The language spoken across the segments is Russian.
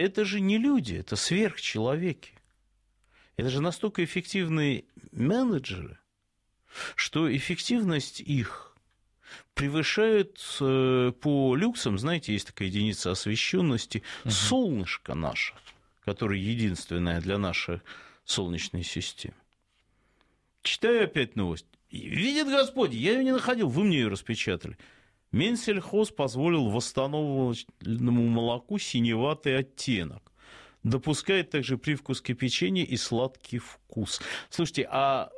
это же не люди, это сверхчеловеки. Это же настолько эффективные менеджеры, что эффективность их превышает э, по люксам, знаете, есть такая единица освещенности, угу. солнышко наше, которое единственное для нашей Солнечной системы. Читаю опять новость. Видит Господь, я ее не находил, вы мне ее распечатали. Менсельхоз позволил восстановленному молоку синеватый оттенок. Допускает также привкус кипячения и сладкий вкус. Слушайте, а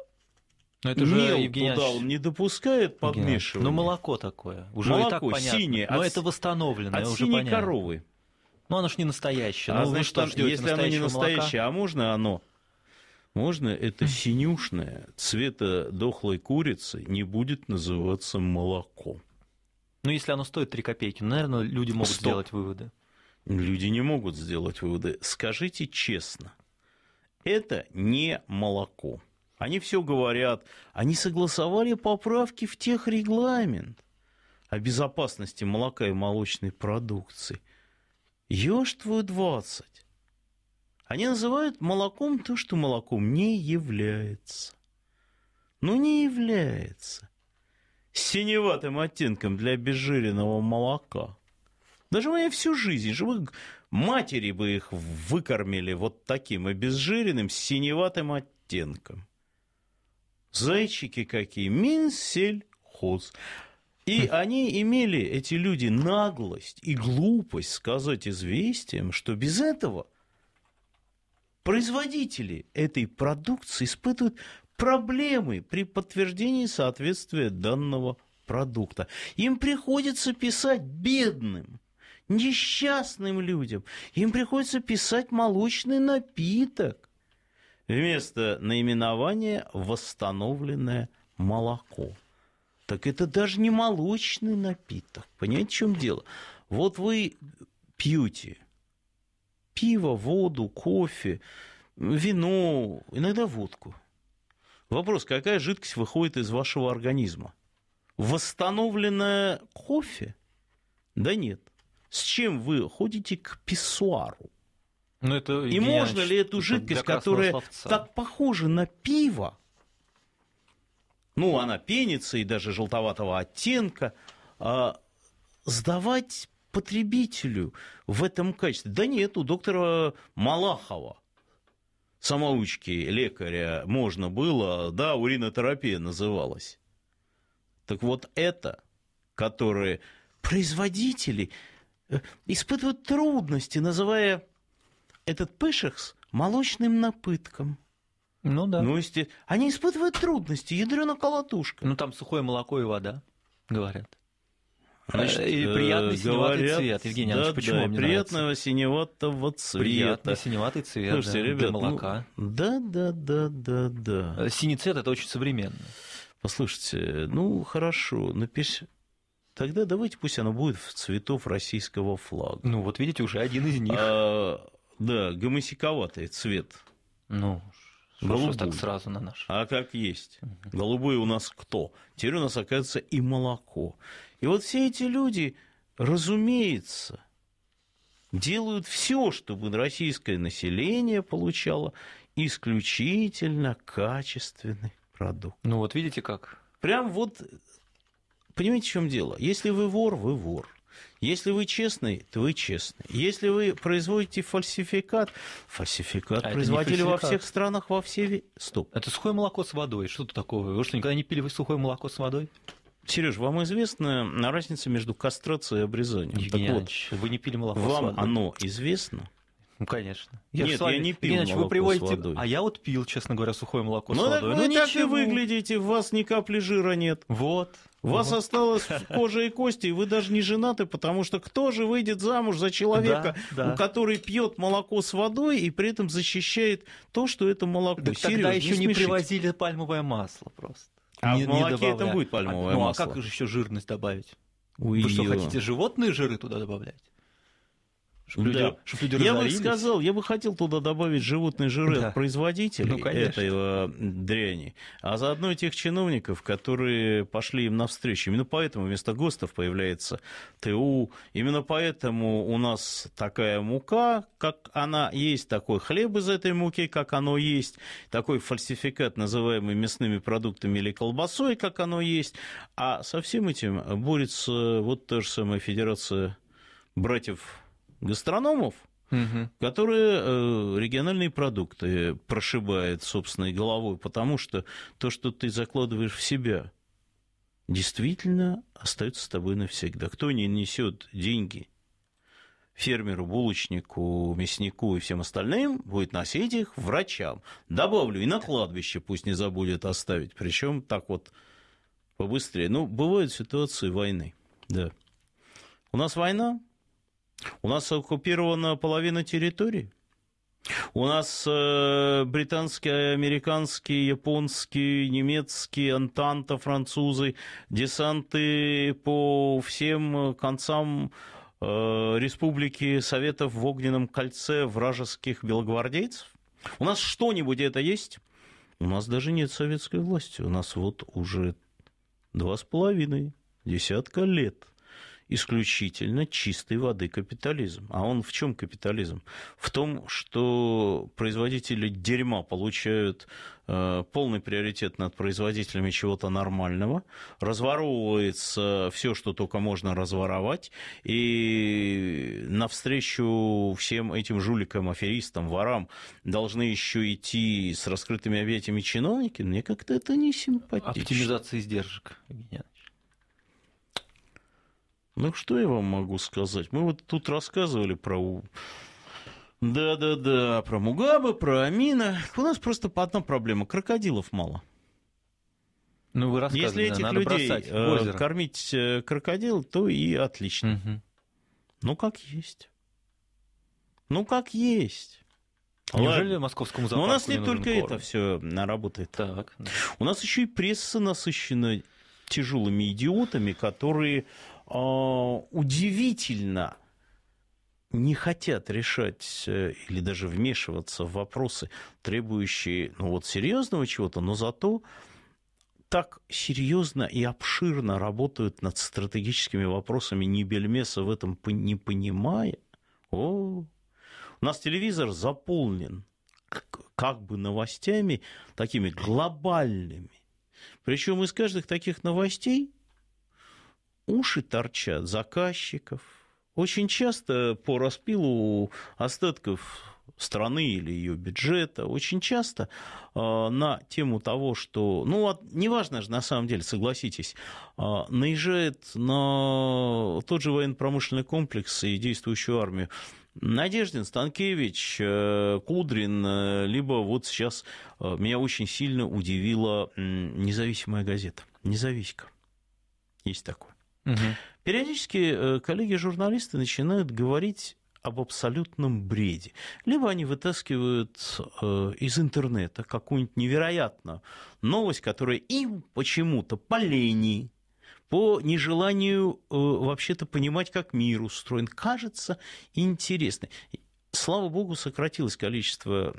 но это же Мел Евгений туда он не допускает подмешивания. Но ну, молоко такое. Уже молоко и так понятно. синее. Но от, это восстановленное, от уже синей понятно. коровы. но ну, оно же не настоящее. А ну, значит, что, там, если оно не настоящее, молока? а можно оно? Можно это синюшное, цвета дохлой курицы не будет называться молоком. Ну, если оно стоит 3 копейки, ну, наверное, люди могут Стоп. сделать выводы. Люди не могут сделать выводы. Скажите честно, это не молоко. Они все говорят, они согласовали поправки в тех регламент о безопасности молока и молочной продукции. Ешь твою 20. Они называют молоком то, что молоком не является. Ну, не является синеватым оттенком для обезжиренного молока. Даже моя всю жизнь, живых матери бы их выкормили вот таким обезжиренным, синеватым оттенком. Зайчики какие, Минсельхоз. И они имели, эти люди, наглость и глупость сказать известиям, что без этого производители этой продукции испытывают проблемы при подтверждении соответствия данного продукта. Им приходится писать бедным, несчастным людям. Им приходится писать молочный напиток вместо наименования «восстановленное молоко». Так это даже не молочный напиток. Понимаете, в чем дело? Вот вы пьете пиво, воду, кофе, вино, иногда водку. Вопрос, какая жидкость выходит из вашего организма? Восстановленное кофе? Да нет. С чем вы ходите к писсуару? Но ну, это и можно ли эту типа, жидкость, которая словца. так похожа на пиво, ну, она пенится и даже желтоватого оттенка, а, сдавать потребителю в этом качестве? Да нет, у доктора Малахова самоучки лекаря можно было, да, уринотерапия называлась. Так вот это, которые производители э, испытывают трудности, называя этот пышекс молочным напытком. Ну да. Ну, если... Они испытывают трудности, ядрена колотушка. Ну там сухое молоко и вода, говорят. Значит, э, и приятный говорят, синеватый цвет, Евгений да, Ильич, почему да, вам не приятного нравится? синеватого цвета. Приятный синеватый цвет, Слушайте, да, ребят, для ну, молока. Ну, да, да, да, да, да. Э, синий цвет – это очень современно. Послушайте, ну, хорошо, напиши. Тогда давайте пусть оно будет в цветов российского флага. Ну, вот видите, уже один из них. А, да, гомосековатый цвет. Ну, Голубую. так сразу на наш? А как есть. Угу. Голубые у нас кто? Теперь у нас, оказывается, и молоко. И вот все эти люди, разумеется, делают все, чтобы российское население получало исключительно качественный продукт. Ну вот видите как? Прям вот, понимаете, в чем дело? Если вы вор, вы вор. Если вы честный, то вы честный. Если вы производите фальсификат, фальсификат а производили фальсификат. во всех странах, во все... Стоп. Это сухое молоко с водой. Что-то такое. Вы что, никогда не пили сухое молоко с водой? Сереж, вам известна разница между кастрацией и обрезанием? Евгений так вот, вы не пили молоко. Вам оно известно? Ну, конечно. Я Нет, вами... я не пил Иначе молоко вы приводите... с водой. А я вот пил, честно говоря, сухое молоко ну, с водой. Ну, ну так и выглядите, у вас ни капли жира нет. Вот. У вас вот. осталась кожа и кости, и вы даже не женаты, потому что кто же выйдет замуж за человека, да, да. у который пьет молоко с водой и при этом защищает то, что это молоко? Так Серьез, тогда еще не, не привозили пальмовое масло просто. А не, в молоке это будет пальмовое а, масло. Ну а как же еще жирность добавить? Вы что, хотите животные жиры туда добавлять? Чтоб да. люди, чтоб люди я бы сказал, я бы хотел туда добавить животные жиры да. от производителей ну, этой э, дряни, а заодно и тех чиновников, которые пошли им навстречу. Именно поэтому вместо ГОСТов появляется ТУ, именно поэтому у нас такая мука, как она есть, такой хлеб из этой муки, как оно есть, такой фальсификат, называемый мясными продуктами или колбасой, как оно есть, а со всем этим борется вот та же самая Федерация братьев гастрономов, угу. которые э, региональные продукты прошибает собственной головой, потому что то, что ты закладываешь в себя, действительно остается с тобой навсегда. Кто не несет деньги фермеру, булочнику, мяснику и всем остальным, будет носить их врачам. Добавлю, и на кладбище пусть не забудет оставить. Причем так вот побыстрее. Ну, бывают ситуации войны, да. У нас война, у нас оккупирована половина территории. У нас э, британские, американские, японские, немецкие, антанта, французы, десанты по всем концам э, республики Советов в огненном кольце вражеских белогвардейцев. У нас что-нибудь это есть? У нас даже нет советской власти. У нас вот уже два с половиной десятка лет – исключительно чистой воды капитализм. А он в чем капитализм? В том, что производители дерьма получают э, полный приоритет над производителями чего-то нормального, разворовывается все, что только можно разворовать, и навстречу всем этим жуликам, аферистам, ворам должны еще идти с раскрытыми объятиями чиновники, мне как-то это не симпатично. Оптимизация издержек. Гениально. Ну, что я вам могу сказать? Мы вот тут рассказывали про... Да-да-да, про Мугаба, про Амина. У нас просто одна проблема. Крокодилов мало. Ну, вы Если этих надо людей э, кормить э, крокодил, то и отлично. Угу. Ну, как есть. Ну, как есть. Неужели Ладно. московскому зоопарку Но у нас не, не только корм? это все работает. Так. У нас еще и пресса насыщена тяжелыми идиотами, которые а, удивительно не хотят решать э, или даже вмешиваться в вопросы, требующие ну, вот, серьезного чего-то, но зато так серьезно и обширно работают над стратегическими вопросами Небельмеса в этом не понимая. О, у нас телевизор заполнен как бы новостями такими глобальными. Причем из каждых таких новостей уши торчат заказчиков. Очень часто по распилу остатков страны или ее бюджета. Очень часто э, на тему того, что, ну, от, неважно же, на самом деле, согласитесь, э, наезжает на тот же военно-промышленный комплекс и действующую армию. Надеждин, Станкевич, э, Кудрин, э, либо вот сейчас э, меня очень сильно удивила независимая газета. Независимка. Есть такое. Угу. Периодически э, коллеги-журналисты начинают говорить об абсолютном бреде. Либо они вытаскивают э, из интернета какую-нибудь невероятную новость, которая им почему-то по лени, по нежеланию э, вообще-то понимать, как мир устроен, кажется интересной. Слава богу, сократилось количество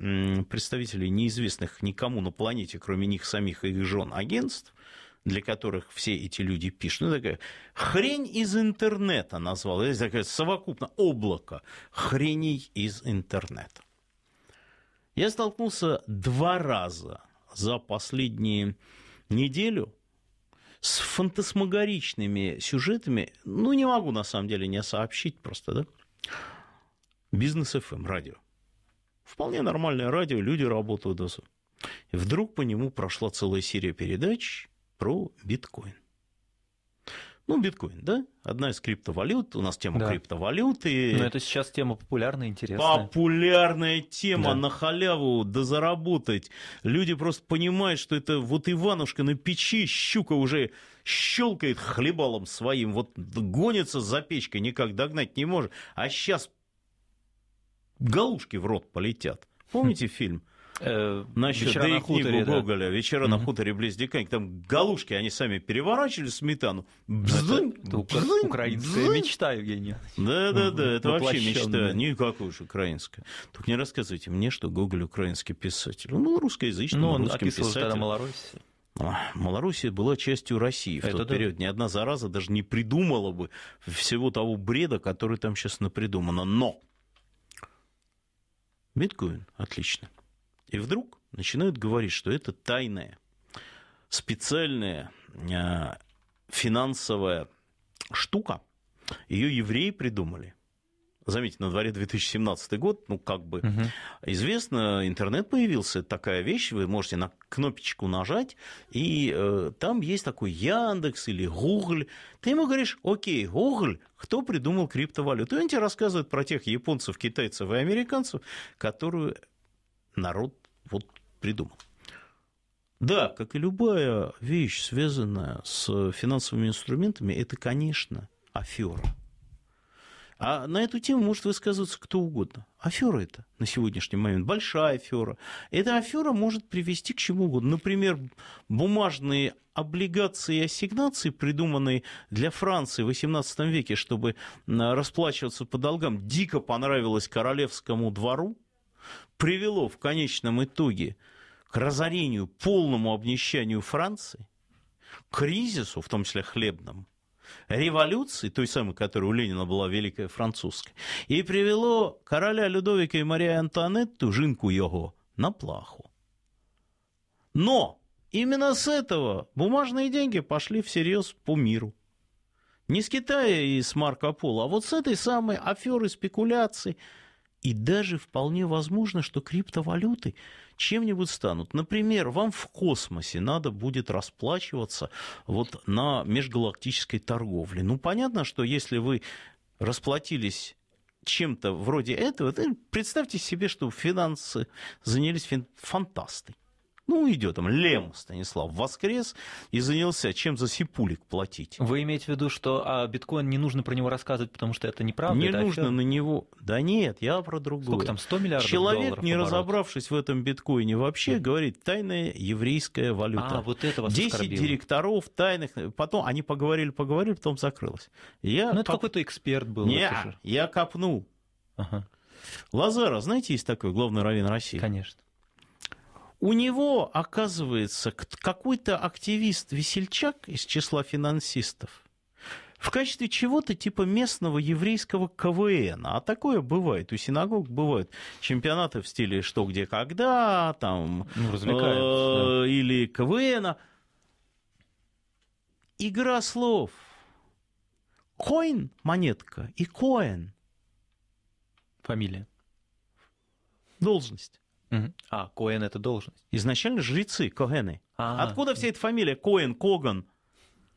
представителей неизвестных никому на планете, кроме них самих и их жен, агентств, для которых все эти люди пишут. Ну, такая хрень из интернета назвал. Это такая совокупно облако хреней из интернета. Я столкнулся два раза за последнюю неделю с фантасмагоричными сюжетами. Ну, не могу на самом деле не сообщить просто, да? Бизнес FM, эм, радио. Вполне нормальное радио, люди работают. И вдруг по нему прошла целая серия передач про биткоин. Ну, биткоин, да? Одна из криптовалют. У нас тема да. криптовалюты. Но это сейчас тема популярная, интересная. Популярная тема да. на халяву, да заработать. Люди просто понимают, что это вот Иванушка на печи, щука уже щелкает хлебалом своим, вот гонится за печкой, никак догнать не может. А сейчас галушки в рот полетят. Помните фильм? Э, Насчет, вечера да книгу хуторе, Гоголя «Вечера угу. на хуторе близ Диканьки». Там галушки они сами переворачивали сметану. Бздунь, ну, это, бздунь, это украинская бздунь. мечта, Евгений. Да-да-да, это вообще мечта. Никакой уж украинская. Только не рассказывайте мне, что Гоголь украинский писатель. Ну, русскоязычный, Но он русским писателем. тогда Малороссию. А, Малороссия была частью России в Это тот да. период. Ни одна зараза даже не придумала бы всего того бреда, который там сейчас напридумано. Но биткоин, отлично. И вдруг начинают говорить, что это тайная, специальная э, финансовая штука. Ее евреи придумали. Заметьте, на дворе 2017 год, ну, как бы угу. известно, интернет появился, такая вещь, вы можете на кнопочку нажать, и э, там есть такой Яндекс или Google. Ты ему говоришь, окей, Google, кто придумал криптовалюту? И он тебе рассказывает про тех японцев, китайцев и американцев, которую народ вот придумал. Да, как и любая вещь, связанная с финансовыми инструментами, это, конечно, афера. А на эту тему может высказываться кто угодно. Афера это на сегодняшний момент, большая афера. Эта афера может привести к чему угодно. Например, бумажные облигации и ассигнации, придуманные для Франции в XVIII веке, чтобы расплачиваться по долгам, дико понравилось королевскому двору привело в конечном итоге к разорению, полному обнищанию Франции, кризису, в том числе хлебному, революции, той самой, которая у Ленина была Великая Французская, и привело короля Людовика и Марии Антуанетту, жинку его, на плаху. Но именно с этого бумажные деньги пошли всерьез по миру. Не с Китая и с Марко Поло, а вот с этой самой аферы спекуляций – и даже вполне возможно, что криптовалюты чем-нибудь станут. Например, вам в космосе надо будет расплачиваться вот на межгалактической торговле. Ну, понятно, что если вы расплатились чем-то вроде этого, представьте себе, что финансы занялись фантастой. Ну, идет там Лем Станислав воскрес и занялся, чем за сипулик платить. Вы имеете в виду, что а, биткоин не нужно про него рассказывать, потому что это неправда? Не это нужно афера? на него. Да нет, я про другое. Сколько там, 100 миллиардов Человек, долларов не оборот. разобравшись в этом биткоине вообще, говорит, тайная еврейская валюта. А, вот это вас 10 оскорбило. директоров тайных. Потом они поговорили, поговорили, потом закрылось. Я ну, это коп... какой-то эксперт был. Не, я копнул. Ага. Лазара, знаете, есть такой главный раввин России? Конечно у него, оказывается, какой-то активист-весельчак из числа финансистов в качестве чего-то типа местного еврейского КВН. А такое бывает. У синагог бывают чемпионаты в стиле «что, где, когда», там, ну, э, или КВН. Игра слов. Коин – монетка, и Коэн – фамилия. Должность. А, Коэн это должность. Изначально жрецы, Когены. А-а-а. Откуда вся эта фамилия? Коэн, Коган,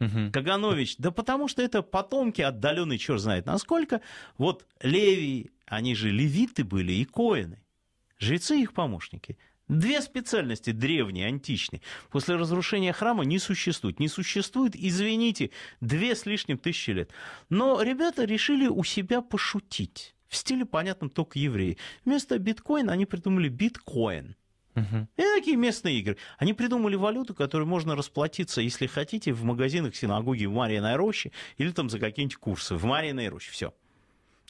угу. Каганович? Да потому что это потомки отдаленные, черт знает насколько. Вот Леви, они же левиты были и Коэны. Жрецы их помощники. Две специальности древние, античные. После разрушения храма не существует. Не существует, извините, две с лишним тысячи лет. Но ребята решили у себя пошутить в стиле, понятном только евреи. Вместо биткоина они придумали биткоин. Угу. И такие местные игры. Они придумали валюту, которой можно расплатиться, если хотите, в магазинах синагоги в Марьиной роще или там за какие-нибудь курсы. В Марьиной роще, все.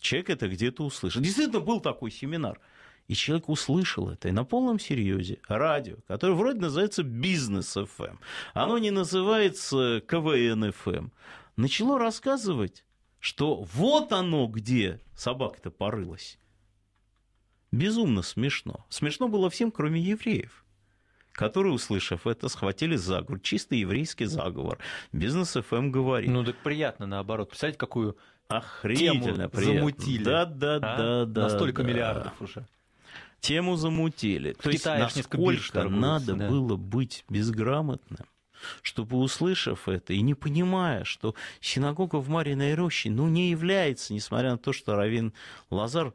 Человек это где-то услышал. Действительно, был такой семинар. И человек услышал это, и на полном серьезе радио, которое вроде называется бизнес фм эм». оно не называется КВН фм эм». начало рассказывать что вот оно где собака-то порылась. Безумно смешно. Смешно было всем, кроме евреев которые, услышав это, схватили заговор. Чисто еврейский заговор. Бизнес ФМ эм говорит. Ну так приятно, наоборот. Представляете, какую Охренительно тему приятно. замутили. Да, да, а? да, да. На столько да. миллиардов уже. Тему замутили. В То Китае есть насколько надо да. было быть безграмотным чтобы, услышав это и не понимая, что синагога в Мариной роще, ну, не является, несмотря на то, что Равин Лазар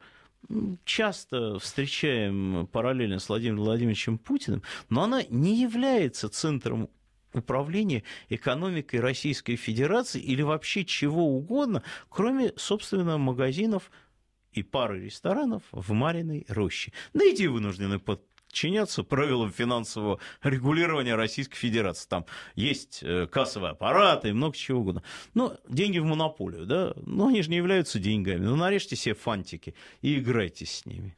часто встречаем параллельно с Владимиром Владимировичем Путиным, но она не является центром управления экономикой Российской Федерации или вообще чего угодно, кроме, собственно, магазинов и пары ресторанов в Мариной роще. Да и вынуждены под подчиняться правилам финансового регулирования Российской Федерации. Там есть э, кассовый аппарат и много чего угодно. Но деньги в монополию, да? Но они же не являются деньгами. Ну, нарежьте себе фантики и играйте с ними.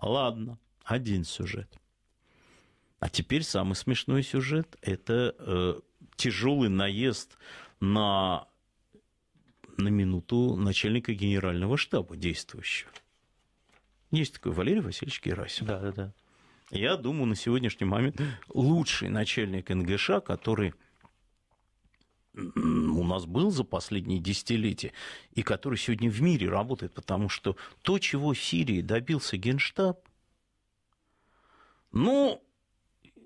Ладно, один сюжет. А теперь самый смешной сюжет – это э, тяжелый наезд на, на минуту начальника генерального штаба действующего. Есть такой Валерий Васильевич Герасимов. Да, да, да я думаю, на сегодняшний момент лучший начальник НГШ, который у нас был за последние десятилетия, и который сегодня в мире работает, потому что то, чего в Сирии добился Генштаб, ну,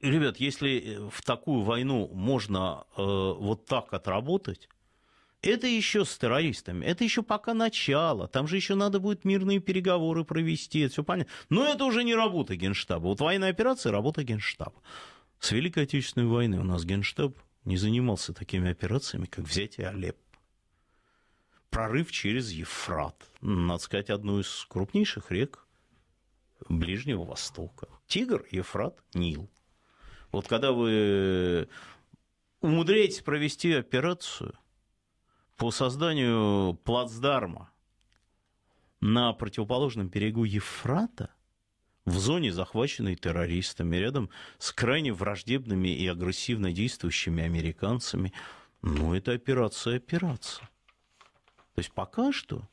ребят, если в такую войну можно э, вот так отработать, это еще с террористами, это еще пока начало, там же еще надо будет мирные переговоры провести, это все понятно. Но это уже не работа Генштаба. Вот военная операция – работа Генштаба. С Великой Отечественной войны у нас Генштаб не занимался такими операциями, как взятие Алеппо. Прорыв через Ефрат, надо сказать, одну из крупнейших рек Ближнего Востока. Тигр, Ефрат, Нил. Вот когда вы умудряетесь провести операцию, по созданию плацдарма на противоположном берегу Ефрата в зоне, захваченной террористами, рядом с крайне враждебными и агрессивно действующими американцами. Ну, это операция операция. То есть пока что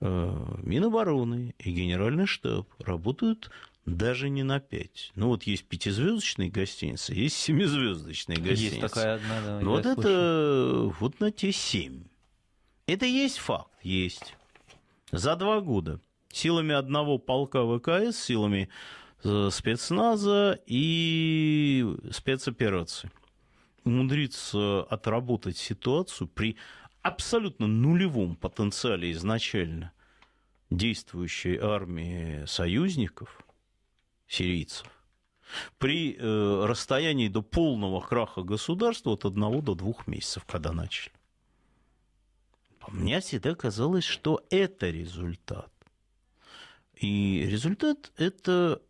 э, Минобороны и Генеральный штаб работают даже не на пять. Ну, вот есть пятизвездочные гостиницы, есть семизвездочные гостиницы. Есть такая одна, да. Ну, вот слышу. это вот на те семь. Это есть факт? Есть. За два года силами одного полка ВКС, силами э, спецназа и спецоперации умудриться отработать ситуацию при абсолютно нулевом потенциале изначально действующей армии союзников, сирийцев, при э, расстоянии до полного краха государства от одного до двух месяцев, когда начали. А мне всегда казалось, что это результат. И результат – это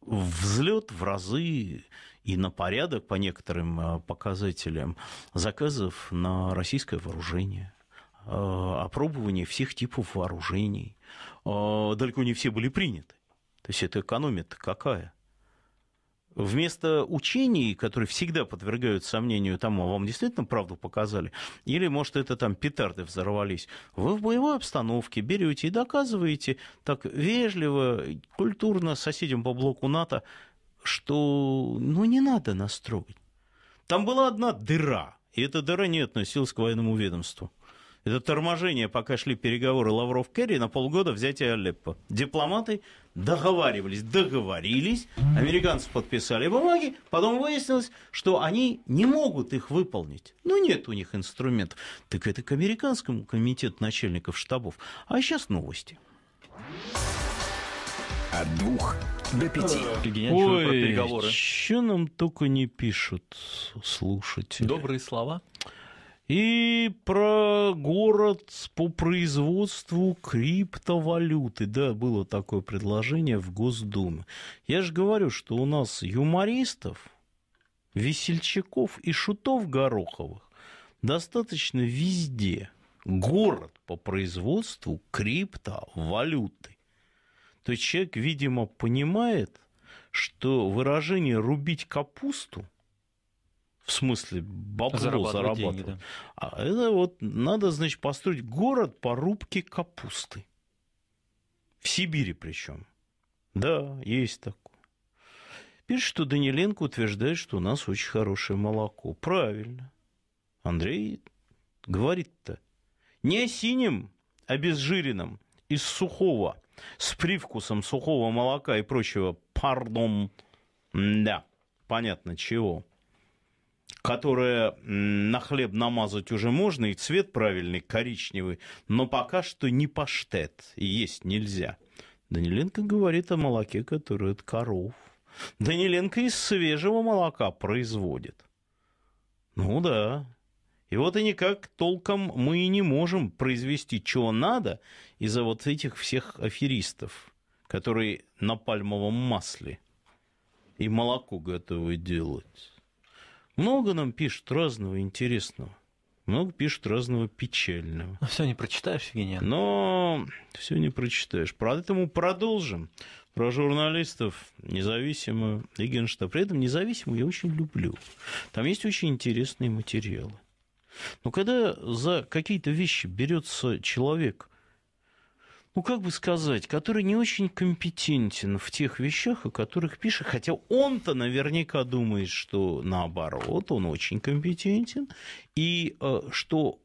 взлет в разы и на порядок по некоторым э, показателям заказов на российское вооружение, э, опробование всех типов вооружений. Э, далеко не все были приняты. То есть это экономия-то какая? Вместо учений, которые всегда подвергают сомнению тому, а вам действительно правду показали, или, может, это там петарды взорвались, вы в боевой обстановке берете и доказываете так вежливо, культурно соседям по блоку НАТО, что ну не надо настроить. Там была одна дыра, и эта дыра не относилась к военному ведомству. Это торможение, пока шли переговоры Лавров-Керри на полгода взятия Алеппо. Дипломаты договаривались, договорились, американцы подписали бумаги, потом выяснилось, что они не могут их выполнить. Ну, нет у них инструментов. Так это к американскому комитету начальников штабов. А сейчас новости. От двух до пяти. Э, ой, что нам только не пишут слушать. Добрые слова и про город по производству криптовалюты. Да, было такое предложение в Госдуме. Я же говорю, что у нас юмористов, весельчаков и шутов гороховых достаточно везде. Город по производству криптовалюты. То есть человек, видимо, понимает, что выражение «рубить капусту» – в смысле бабло зарабатывать. зарабатывать. Деньги, да. А это вот надо, значит, построить город по рубке капусты. В Сибири причем. Да, есть такое. Пишет, что Даниленко утверждает, что у нас очень хорошее молоко. Правильно. Андрей говорит-то. Не синим, а обезжиренном, из сухого, с привкусом сухого молока и прочего. Пардон. Да, понятно чего которое на хлеб намазать уже можно, и цвет правильный, коричневый, но пока что не паштет, и есть нельзя. Даниленко говорит о молоке, которое от коров. Даниленко из свежего молока производит. Ну да. И вот и никак толком мы и не можем произвести, чего надо, из-за вот этих всех аферистов, которые на пальмовом масле и молоко готовы делать. Много нам пишут разного интересного. Много пишут разного печального. Но все не прочитаешь, Евгений. Но все не прочитаешь. Поэтому продолжим. Про журналистов независимо и Генштаб. При этом независимо я очень люблю. Там есть очень интересные материалы. Но когда за какие-то вещи берется человек – ну как бы сказать, который не очень компетентен в тех вещах, о которых пишет, хотя он-то наверняка думает, что наоборот, он очень компетентен, и э, что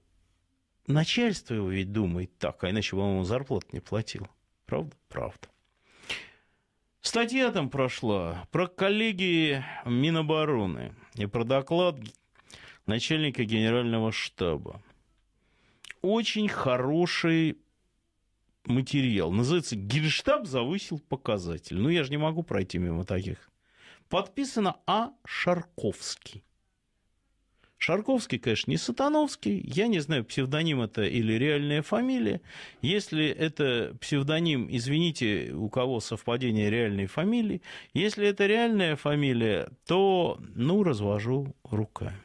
начальство его ведь думает так, а иначе бы он ему зарплату не платил. Правда? Правда. Статья там прошла про коллегии Минобороны и про доклад начальника генерального штаба. Очень хороший материал. Называется «Генштаб завысил показатель». Ну, я же не могу пройти мимо таких. Подписано А. Шарковский. Шарковский, конечно, не Сатановский. Я не знаю, псевдоним это или реальная фамилия. Если это псевдоним, извините, у кого совпадение реальной фамилии. Если это реальная фамилия, то, ну, развожу руками.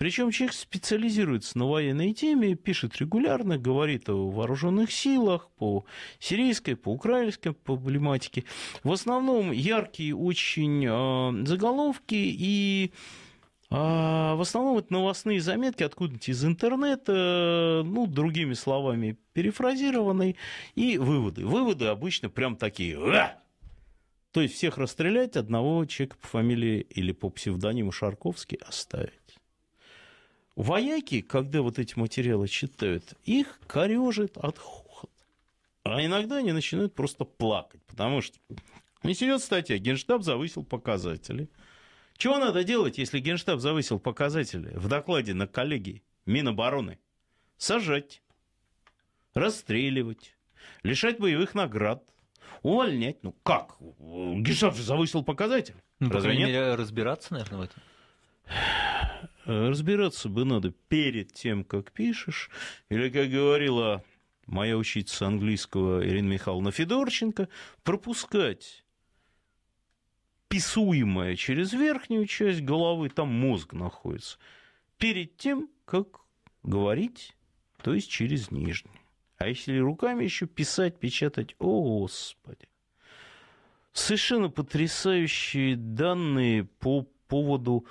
Причем человек специализируется на военной теме, пишет регулярно, говорит о вооруженных силах, по сирийской, по украинской проблематике. В основном яркие очень э, заголовки и э, в основном это новостные заметки откуда-нибудь из интернета, ну, другими словами, перефразированные, и выводы. Выводы обычно прям такие. Ра! То есть всех расстрелять, одного человека по фамилии или по псевдониму Шарковский оставить. Вояки, когда вот эти материалы читают, их корежит от хохот. А иногда они начинают просто плакать, потому что не идет статья, Генштаб завысил показатели. Чего надо делать, если Генштаб завысил показатели в докладе на коллегии Минобороны? Сажать, расстреливать, лишать боевых наград, увольнять. Ну как? Генштаб же завысил показатели. Ну, Разве по крайней нет? мере, разбираться, наверное, в этом. Э, разбираться бы надо перед тем, как пишешь, или, как говорила моя учительница английского Ирина Михайловна Федорченко, пропускать писуемое через верхнюю часть головы, там мозг находится, перед тем, как говорить, то есть через нижнюю. А если руками еще писать, печатать, о господи. Совершенно потрясающие данные по поводу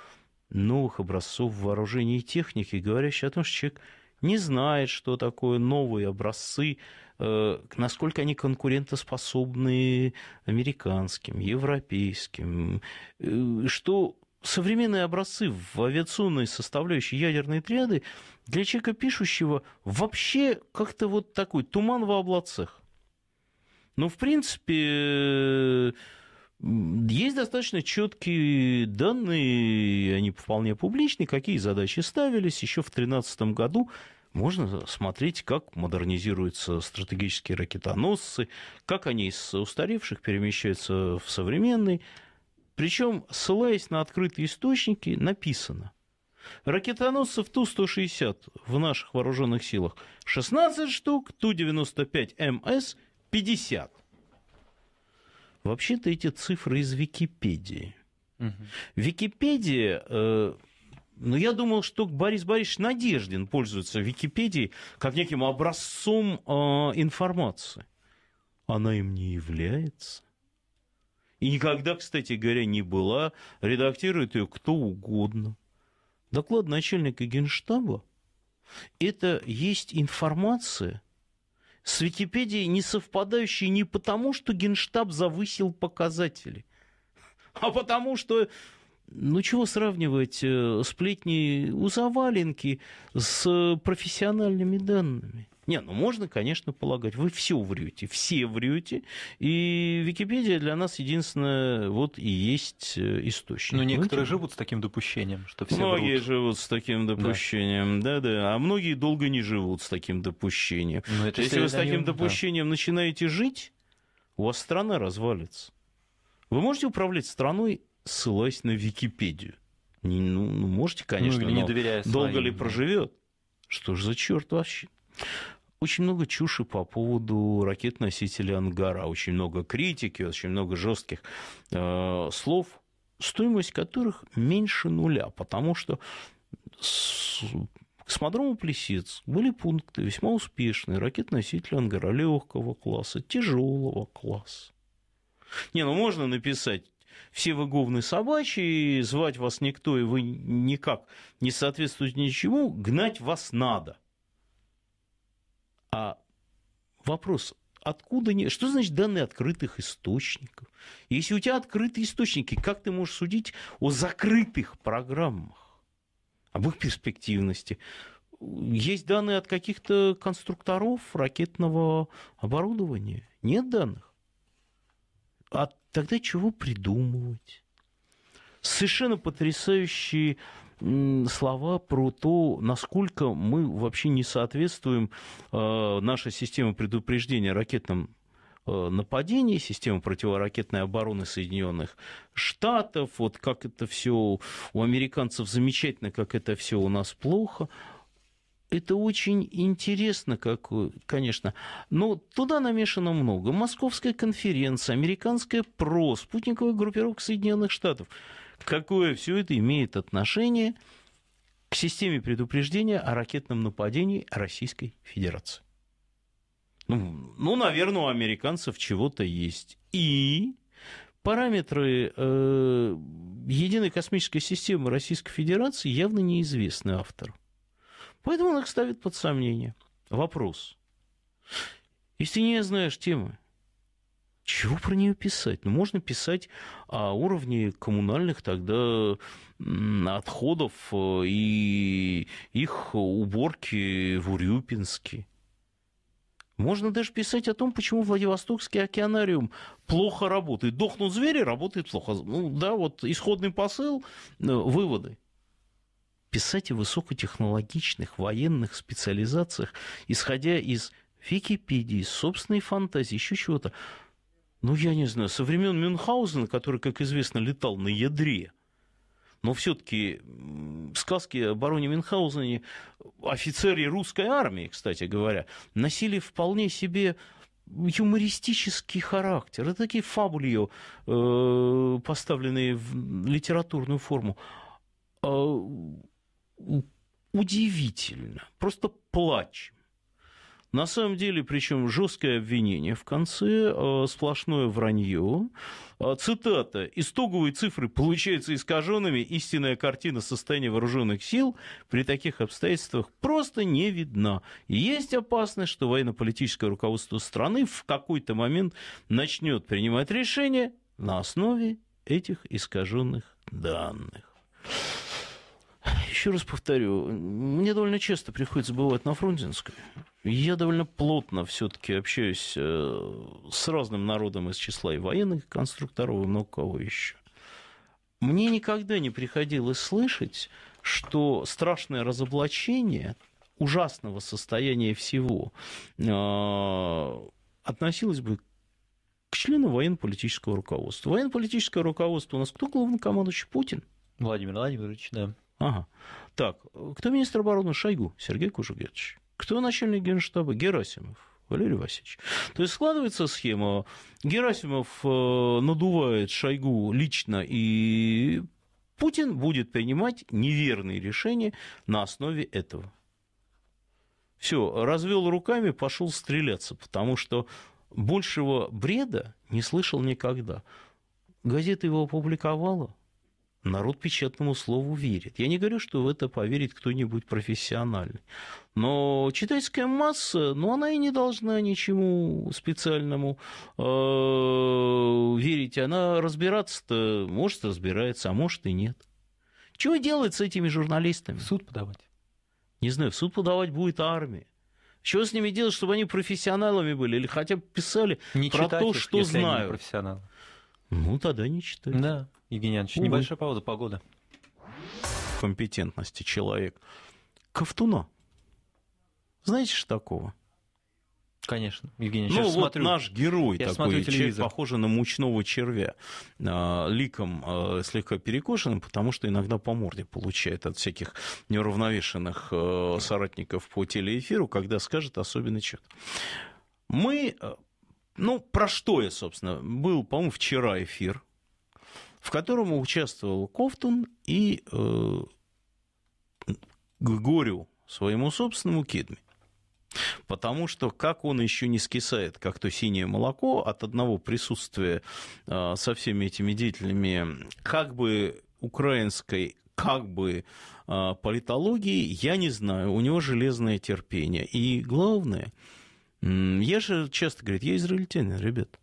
новых образцов вооружения и техники, говорящие о том, что человек не знает, что такое новые образцы, э, насколько они конкурентоспособны американским, европейским, э, что современные образцы в авиационной составляющей ядерной триады для человека пишущего вообще как-то вот такой туман во облацах. Ну, в принципе, есть достаточно четкие данные, они вполне публичные, какие задачи ставились. Еще в 2013 году можно смотреть, как модернизируются стратегические ракетоносцы, как они из устаревших перемещаются в современный. Причем, ссылаясь на открытые источники, написано. Ракетоносцев Ту-160 в наших вооруженных силах 16 штук, Ту-95МС 50. Вообще-то эти цифры из Википедии. Угу. Википедия... Э, но ну, я думал, что Борис Борисович Надеждин пользуется Википедией как неким образцом э, информации. Она им не является. И никогда, кстати говоря, не была. Редактирует ее кто угодно. Доклад начальника генштаба – это есть информация, с Википедией не совпадающие не потому, что Генштаб завысил показатели, а потому что ну чего сравнивать э, сплетни у заваленки с э, профессиональными данными? Не, ну можно, конечно, полагать. Вы все врете, все врете. И Википедия для нас единственное вот и есть э, источник. Но некоторые Вы, живут с таким допущением, что все Многие врут. живут с таким допущением, да-да. А многие долго не живут с таким допущением. Но ну, это Если вы с таким допущением да. начинаете жить, у вас страна развалится. Вы можете управлять страной, ссылаясь на Википедию. Не, ну, ну можете, ну, конечно, ну, не но долго своим. ли проживет? Что ж за черт вообще? очень много чуши по поводу ракет-носителя «Ангара», очень много критики, очень много жестких э, слов, стоимость которых меньше нуля, потому что с космодрому Плесец были пункты весьма успешные, ракет-носитель «Ангара» легкого класса, тяжелого класса. Не, ну можно написать все вы говны собачьи, звать вас никто, и вы никак не соответствуете ничему, гнать вас надо – а вопрос, откуда не... Что значит данные открытых источников? Если у тебя открытые источники, как ты можешь судить о закрытых программах, об их перспективности? Есть данные от каких-то конструкторов ракетного оборудования? Нет данных. А тогда чего придумывать? Совершенно потрясающие слова про то, насколько мы вообще не соответствуем э, нашей системе предупреждения ракетным э, нападениям, системе противоракетной обороны Соединенных Штатов, вот как это все у американцев замечательно, как это все у нас плохо. Это очень интересно, как, э, конечно. Но туда намешано много. Московская конференция, американская ПРО, спутниковая группировка Соединенных Штатов – какое все это имеет отношение к системе предупреждения о ракетном нападении Российской Федерации. Ну, ну наверное, у американцев чего-то есть. И параметры э, единой космической системы Российской Федерации явно неизвестны автору. Поэтому он их ставит под сомнение. Вопрос. Если не знаешь темы, чего про нее писать? Ну, можно писать о а, уровне коммунальных тогда отходов э, и их уборки в Урюпинске. Можно даже писать о том, почему Владивостокский океанариум плохо работает. Дохнут звери, работает плохо. Ну да, вот исходный посыл, э, выводы. Писать о высокотехнологичных военных специализациях, исходя из Википедии, собственной фантазии, еще чего-то ну, я не знаю, со времен Мюнхгаузена, который, как известно, летал на ядре, но все-таки сказки о бароне Мюнхгаузене офицеры русской армии, кстати говоря, носили вполне себе юмористический характер. Это такие фабулио, э, поставленные в литературную форму. А, удивительно, просто плачем. На самом деле, причем жесткое обвинение в конце, э, сплошное вранье. Э, цитата. «Истоговые цифры получаются искаженными. Истинная картина состояния вооруженных сил при таких обстоятельствах просто не видна. есть опасность, что военно-политическое руководство страны в какой-то момент начнет принимать решения на основе этих искаженных данных. Еще раз повторю, мне довольно часто приходится бывать на Фрунзенской. Я довольно плотно все-таки общаюсь э, с разным народом из числа и военных конструкторов, и много кого еще. Мне никогда не приходилось слышать, что страшное разоблачение ужасного состояния всего э, относилось бы к члену военно-политического руководства. Военно-политическое руководство у нас кто главнокомандующий Путин? Владимир Владимирович, да. Ага. Так, э, кто министр обороны? Шойгу, Сергей Кужугетович. Кто начальник генштаба? Герасимов. Валерий Васильевич. То есть складывается схема. Герасимов э, надувает Шойгу лично, и Путин будет принимать неверные решения на основе этого. Все, развел руками, пошел стреляться, потому что большего бреда не слышал никогда. Газета его опубликовала, Народ печатному слову верит. Я не говорю, что в это поверит кто-нибудь профессиональный. Но читательская масса, ну, она и не должна ничему специальному э, верить. Она разбираться-то, может, разбирается, а может и нет. Чего делать с этими журналистами? В суд подавать. Не знаю, в суд подавать будет армия. Чего с ними делать, чтобы они профессионалами были или хотя бы писали не про читатель, то, что если знают. Они не профессионалы. Ну, тогда не читайте. Да, Евгений Иванович, Увы. небольшая пауза, погода. Компетентности человек. Ковтуна. Знаете же такого? Конечно, Евгений. Ну, вот смотрю, наш герой я такой, человек, похожий на мучного червя, а, ликом а, слегка перекошенным, потому что иногда по морде получает от всяких неуравновешенных э, соратников по телеэфиру, когда скажет особенный черт. Мы э, ну, про что я, собственно? Был, по-моему, вчера эфир, в котором участвовал Кофтун и э, горю своему собственному Кедми. Потому что как он еще не скисает, как то синее молоко от одного присутствия э, со всеми этими деятелями, как бы украинской, как бы э, политологии, я не знаю. У него железное терпение. И главное – я же часто говорю, я израильтянин, ребят.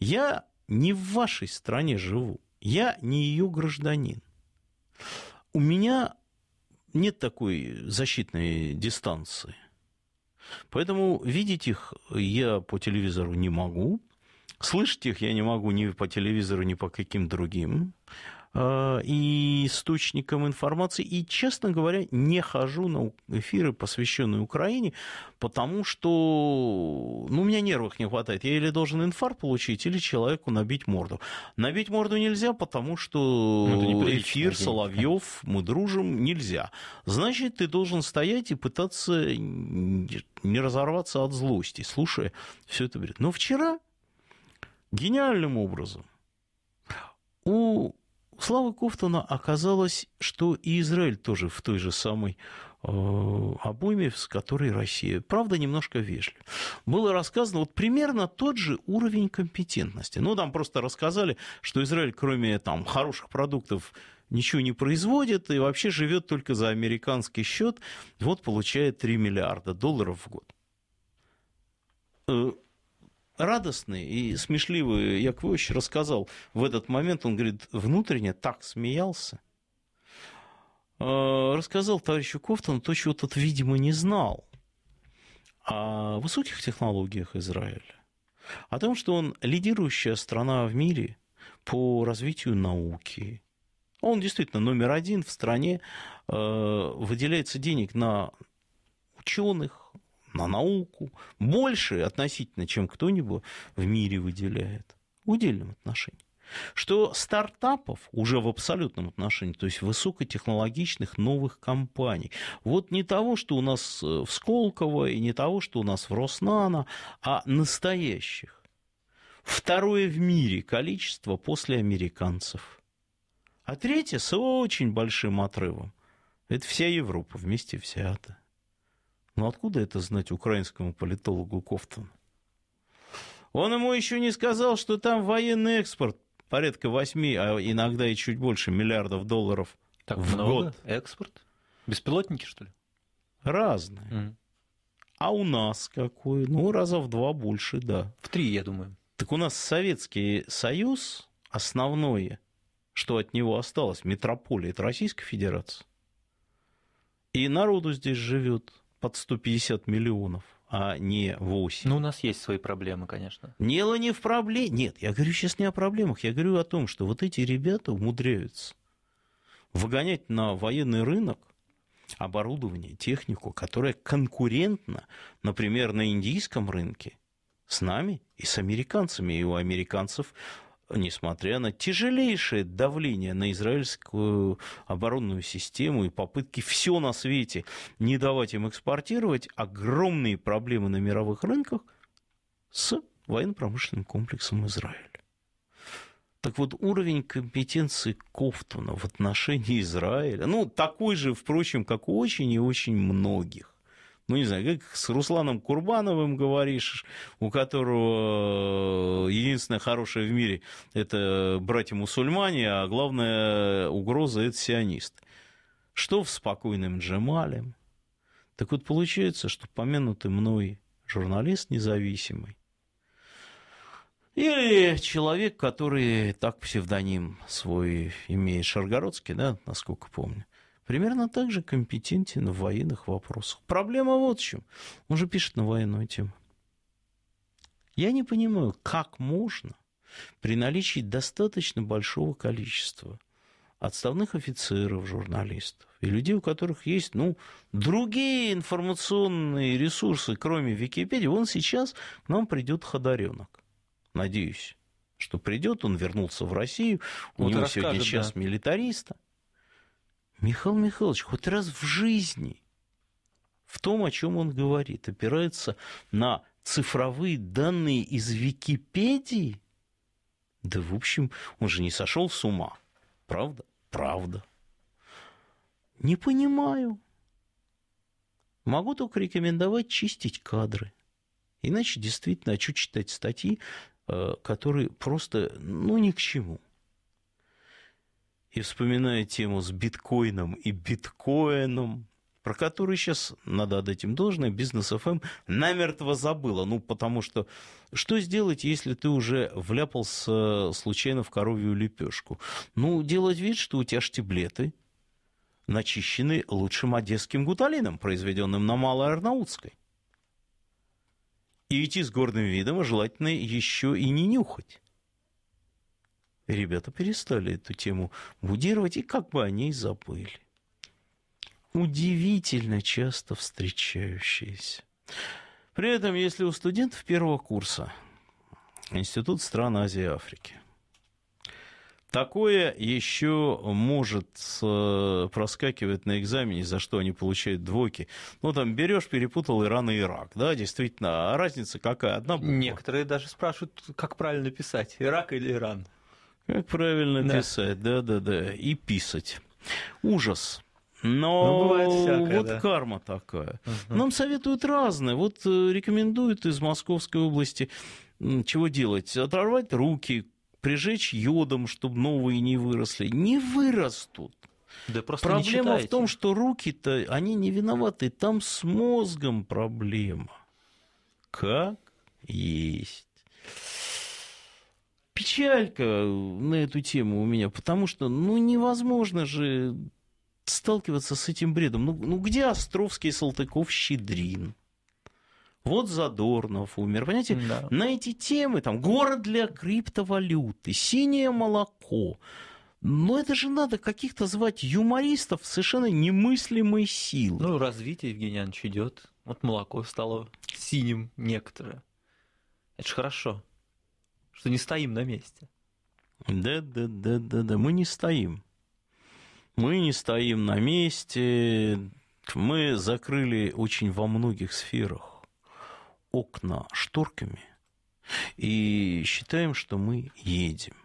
Я не в вашей стране живу. Я не ее гражданин. У меня нет такой защитной дистанции. Поэтому видеть их я по телевизору не могу. Слышать их я не могу ни по телевизору, ни по каким другим. Э, и источником информации. И, честно говоря, не хожу на эфиры, посвященные Украине, потому что ну, у меня нервов не хватает. Я или должен инфаркт получить, или человеку набить морду. Набить морду нельзя, потому что ну, эфир, Соловьев, мы дружим, нельзя. Значит, ты должен стоять и пытаться не разорваться от злости, слушая все это бред. Но вчера гениальным образом у Слава Кофтона оказалось, что и Израиль тоже в той же самой э, обойме, с которой Россия. Правда, немножко вежливо. Было рассказано вот примерно тот же уровень компетентности. Ну, там просто рассказали, что Израиль, кроме там, хороших продуктов, ничего не производит и вообще живет только за американский счет. Вот получает 3 миллиарда долларов в год э, радостный и смешливый Яковлевич рассказал в этот момент, он говорит, внутренне так смеялся, э, рассказал товарищу Кофтон то, чего тот, видимо, не знал о высоких технологиях Израиля, о том, что он лидирующая страна в мире по развитию науки. Он действительно номер один в стране, э, выделяется денег на ученых, на науку, больше относительно, чем кто-нибудь в мире выделяет. В удельном отношении. Что стартапов уже в абсолютном отношении, то есть высокотехнологичных новых компаний. Вот не того, что у нас э, в Сколково, и не того, что у нас в Роснано, а настоящих. Второе в мире количество после американцев. А третье с очень большим отрывом. Это вся Европа, вместе взята. Но ну, откуда это знать украинскому политологу Кофтону? Он ему еще не сказал, что там военный экспорт порядка 8, а иногда и чуть больше миллиардов долларов так в много? год. Экспорт? Беспилотники, что ли? Разные. Mm. А у нас какой? Ну, раза в два больше, да. В три, я думаю. Так у нас Советский Союз, основное, что от него осталось, метрополия, это Российская Федерация. И народу здесь живет под 150 миллионов, а не 8. Ну, у нас есть свои проблемы, конечно. Нело не в проблеме. Нет, я говорю сейчас не о проблемах, я говорю о том, что вот эти ребята умудряются выгонять на военный рынок оборудование, технику, которая конкурентна, например, на индийском рынке с нами и с американцами. И у американцев несмотря на тяжелейшее давление на израильскую оборонную систему и попытки все на свете не давать им экспортировать, огромные проблемы на мировых рынках с военно-промышленным комплексом Израиля. Так вот, уровень компетенции Кофтуна в отношении Израиля, ну, такой же, впрочем, как у очень и очень многих ну, не знаю, как с Русланом Курбановым говоришь, у которого э, единственное хорошее в мире – это братья-мусульмане, а главная угроза – это сионисты. Что в спокойном Джемале? Так вот, получается, что помянутый мной журналист независимый, или человек, который так псевдоним свой имеет, Шаргородский, да, насколько помню, примерно так же компетентен в военных вопросах. Проблема вот в чем. Он же пишет на военную тему. Я не понимаю, как можно при наличии достаточно большого количества отставных офицеров, журналистов и людей, у которых есть ну, другие информационные ресурсы, кроме Википедии, он сейчас к нам придет Ходоренок. Надеюсь, что придет, он вернулся в Россию, у вот него сегодня да. милитариста. Михаил Михайлович хоть раз в жизни в том, о чем он говорит, опирается на цифровые данные из Википедии? Да, в общем, он же не сошел с ума. Правда? Правда. Не понимаю. Могу только рекомендовать чистить кадры. Иначе действительно, хочу а читать статьи, э, которые просто, ну, ни к чему – и вспоминая тему с биткоином и биткоином, про который сейчас, надо отдать им должное, бизнес ФМ эм» намертво забыла. Ну, потому что что сделать, если ты уже вляпался случайно в коровью лепешку? Ну, делать вид, что у тебя штиблеты начищены лучшим одесским гуталином, произведенным на Малой Арнаутской. И идти с горным видом, а желательно еще и не нюхать ребята перестали эту тему будировать, и как бы о ней забыли. Удивительно часто встречающиеся. При этом, если у студентов первого курса Институт стран Азии и Африки, Такое еще может э, проскакивать на экзамене, за что они получают двойки. Ну, там берешь, перепутал Иран и Ирак. Да, действительно, а разница какая? Одна буква. Некоторые даже спрашивают, как правильно писать, Ирак или Иран. Как правильно да. писать, да-да-да, и писать. Ужас. Но ну, всякое, вот да. карма такая. Угу. Нам советуют разные Вот э, рекомендуют из Московской области чего делать? Оторвать руки, прижечь йодом, чтобы новые не выросли. Не вырастут. Да просто проблема в том, что руки-то, они не виноваты. Там с мозгом проблема. Как есть печалька э, на эту тему у меня, потому что, ну, невозможно же сталкиваться с этим бредом. Ну, ну где Островский, Салтыков, Щедрин? Вот Задорнов умер. Понимаете, да. на эти темы, там, город для криптовалюты, синее молоко. Но это же надо каких-то звать юмористов совершенно немыслимой силы. Ну, развитие, Евгений Иванович, идет. Вот молоко стало синим некоторое. Это же хорошо что не стоим на месте. Да, да, да, да, да, мы не стоим. Мы не стоим на месте, мы закрыли очень во многих сферах окна шторками и считаем, что мы едем.